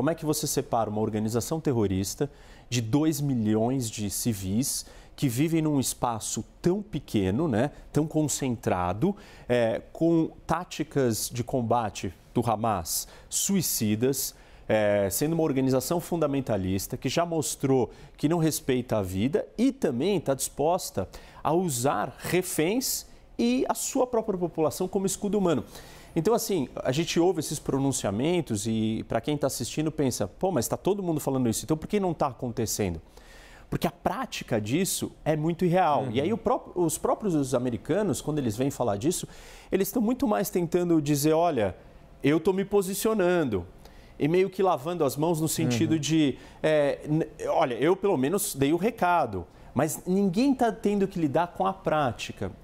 Como é que você separa uma organização terrorista de 2 milhões de civis que vivem num espaço tão pequeno, né, tão concentrado, é, com táticas de combate do Hamas suicidas, é, sendo uma organização fundamentalista que já mostrou que não respeita a vida e também está disposta a usar reféns e a sua própria população como escudo humano. Então, assim, a gente ouve esses pronunciamentos e, para quem está assistindo, pensa: pô, mas está todo mundo falando isso, então por que não está acontecendo? Porque a prática disso é muito irreal. Uhum. E aí, os próprios americanos, quando eles vêm falar disso, eles estão muito mais tentando dizer: olha, eu estou me posicionando, e meio que lavando as mãos no sentido uhum. de, é, olha, eu pelo menos dei o recado, mas ninguém está tendo que lidar com a prática.